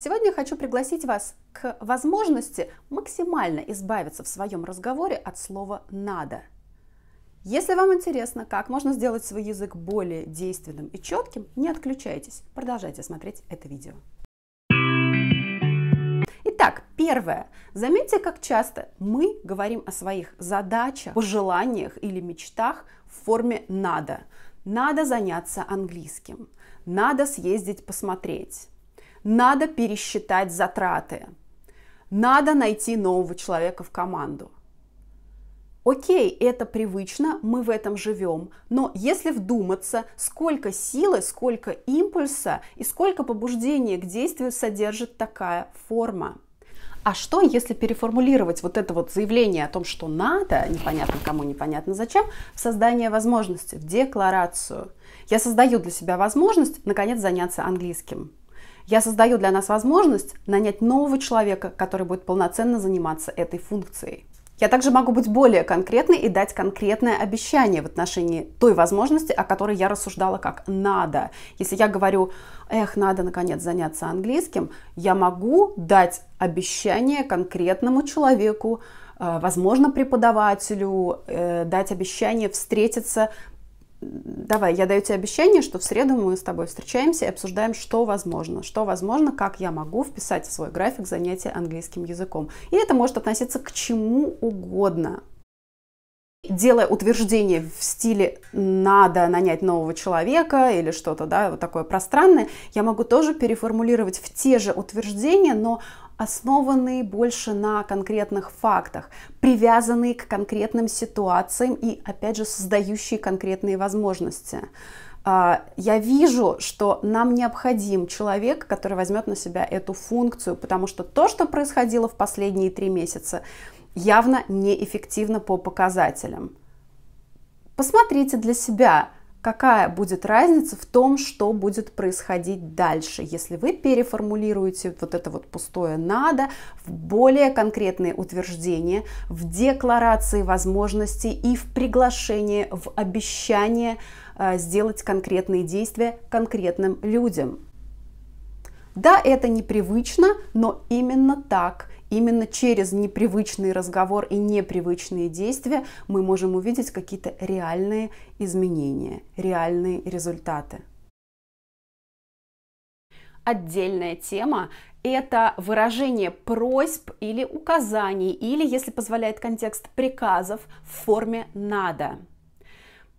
Сегодня хочу пригласить вас к возможности максимально избавиться в своем разговоре от слова «надо». Если вам интересно, как можно сделать свой язык более действенным и четким, не отключайтесь, продолжайте смотреть это видео. Итак, первое. Заметьте, как часто мы говорим о своих задачах, пожеланиях или мечтах в форме «надо». Надо заняться английским, надо съездить посмотреть, надо пересчитать затраты, надо найти нового человека в команду. Окей, это привычно, мы в этом живем, но если вдуматься, сколько силы, сколько импульса и сколько побуждения к действию содержит такая форма. А что, если переформулировать вот это вот заявление о том, что надо, непонятно кому, непонятно зачем, в создание возможности, в декларацию? Я создаю для себя возможность, наконец, заняться английским. Я создаю для нас возможность нанять нового человека, который будет полноценно заниматься этой функцией. Я также могу быть более конкретной и дать конкретное обещание в отношении той возможности, о которой я рассуждала как «надо». Если я говорю «эх, надо, наконец, заняться английским», я могу дать обещание конкретному человеку, э, возможно, преподавателю, э, дать обещание встретиться давай, я даю тебе обещание, что в среду мы с тобой встречаемся и обсуждаем, что возможно, что возможно, как я могу вписать в свой график занятия английским языком. И это может относиться к чему угодно. Делая утверждение в стиле «надо нанять нового человека» или что-то, да, вот такое пространное, я могу тоже переформулировать в те же утверждения, но основанные больше на конкретных фактах, привязанные к конкретным ситуациям и, опять же, создающие конкретные возможности. А, я вижу, что нам необходим человек, который возьмет на себя эту функцию, потому что то, что происходило в последние три месяца, явно неэффективно по показателям. Посмотрите для себя, какая будет разница в том, что будет происходить дальше, если вы переформулируете вот это вот пустое «надо» в более конкретные утверждения, в декларации возможностей и в приглашение, в обещание а, сделать конкретные действия конкретным людям. Да, это непривычно, но именно так – Именно через непривычный разговор и непривычные действия мы можем увидеть какие-то реальные изменения, реальные результаты. Отдельная тема – это выражение просьб или указаний, или, если позволяет контекст, приказов в форме «надо».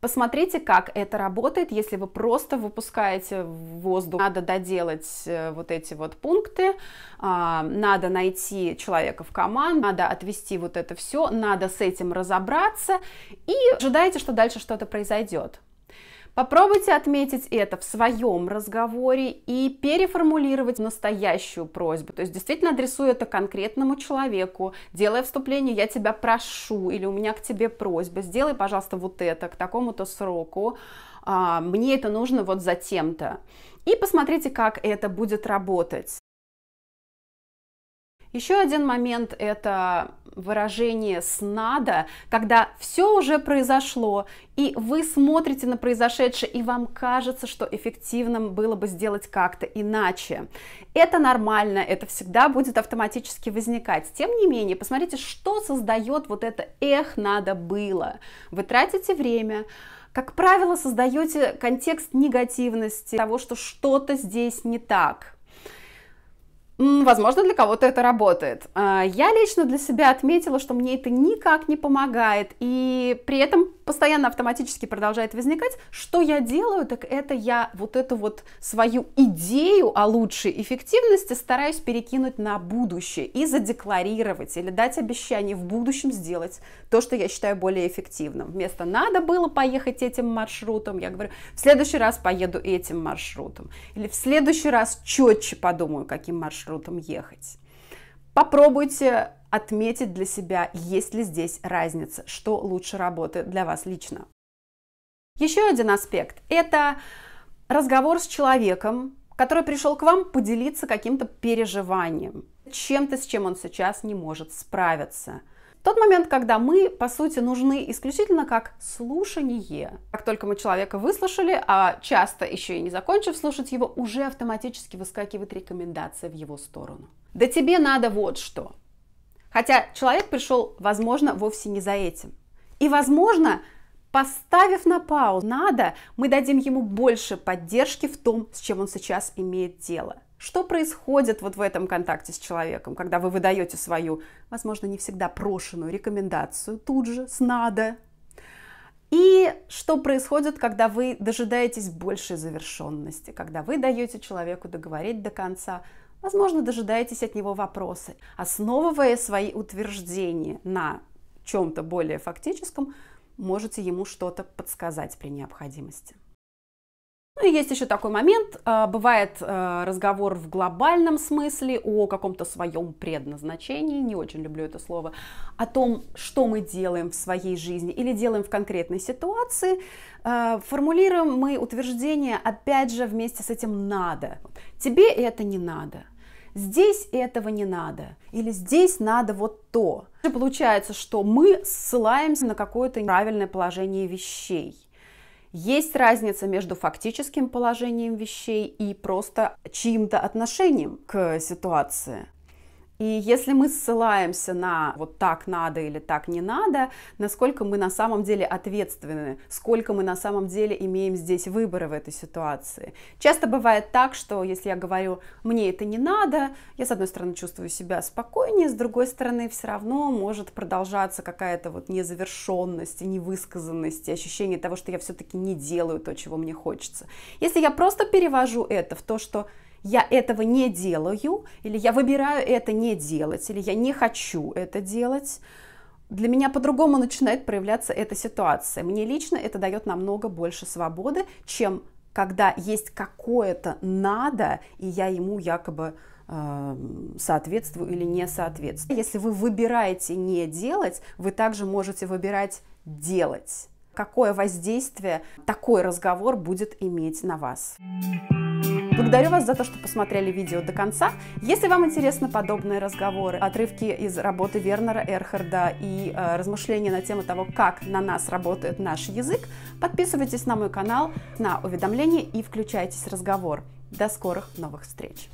Посмотрите, как это работает, если вы просто выпускаете воздух. Надо доделать э, вот эти вот пункты, а, надо найти человека в команду, надо отвести вот это все, надо с этим разобраться и ожидайте, что дальше что-то произойдет. Попробуйте отметить это в своем разговоре и переформулировать настоящую просьбу. То есть действительно адресую это конкретному человеку, делая вступление «я тебя прошу» или «у меня к тебе просьба, сделай, пожалуйста, вот это к такому-то сроку» а, мне это нужно вот затем-то. И посмотрите, как это будет работать. Еще один момент – это выражение с надо, когда все уже произошло, и вы смотрите на произошедшее, и вам кажется, что эффективным было бы сделать как-то иначе. Это нормально, это всегда будет автоматически возникать. Тем не менее, посмотрите, что создает вот это «эх, надо было». Вы тратите время, как правило, создаете контекст негативности, того, что что-то здесь не так – Возможно, для кого-то это работает. А, я лично для себя отметила, что мне это никак не помогает, и при этом постоянно автоматически продолжает возникать, что я делаю, так это я вот эту вот свою идею о лучшей эффективности стараюсь перекинуть на будущее и задекларировать или дать обещание в будущем сделать то, что я считаю более эффективным. Вместо надо было поехать этим маршрутом, я говорю, в следующий раз поеду этим маршрутом. Или в следующий раз четче подумаю, каким маршрутом ехать. Попробуйте отметить для себя, есть ли здесь разница, что лучше работает для вас лично. Еще один аспект – это разговор с человеком, который пришел к вам поделиться каким-то переживанием, чем-то, с чем он сейчас не может справиться. Тот момент, когда мы, по сути, нужны исключительно как слушание. Как только мы человека выслушали, а часто еще и не закончив слушать его, уже автоматически выскакивает рекомендация в его сторону. Да тебе надо вот что. Хотя человек пришел, возможно, вовсе не за этим. И, возможно, поставив на паузу надо, мы дадим ему больше поддержки в том, с чем он сейчас имеет дело. Что происходит вот в этом контакте с человеком, когда вы выдаете свою, возможно, не всегда прошенную рекомендацию тут же, с надо, и что происходит, когда вы дожидаетесь большей завершенности, когда вы даете человеку договорить до конца, Возможно, дожидаетесь от него вопросы. Основывая свои утверждения на чем-то более фактическом, можете ему что-то подсказать при необходимости. Ну и есть еще такой момент, а, бывает а, разговор в глобальном смысле о каком-то своем предназначении, не очень люблю это слово, о том, что мы делаем в своей жизни или делаем в конкретной ситуации, а, формулируем мы утверждение, опять же, вместе с этим «надо». Тебе это не надо, здесь этого не надо, или здесь надо вот то. получается, что мы ссылаемся на какое-то неправильное положение вещей. Есть разница между фактическим положением вещей и просто чьим-то отношением к ситуации. И если мы ссылаемся на вот так надо или так не надо, насколько мы на самом деле ответственны, сколько мы на самом деле имеем здесь выбора в этой ситуации. Часто бывает так, что если я говорю, мне это не надо, я с одной стороны чувствую себя спокойнее, с другой стороны все равно может продолжаться какая-то вот незавершенность, невысказанность, ощущение того, что я все-таки не делаю то, чего мне хочется. Если я просто перевожу это в то, что я этого не делаю, или я выбираю это не делать, или я не хочу это делать, для меня по-другому начинает проявляться эта ситуация. Мне лично это дает намного больше свободы, чем когда есть какое-то надо, и я ему якобы эм, соответствую или не соответствую. Если вы выбираете не делать, вы также можете выбирать делать. Какое воздействие такой разговор будет иметь на вас? Благодарю вас за то, что посмотрели видео до конца. Если вам интересны подобные разговоры, отрывки из работы Вернера Эрхарда и э, размышления на тему того, как на нас работает наш язык, подписывайтесь на мой канал, на уведомления и включайтесь в разговор. До скорых новых встреч!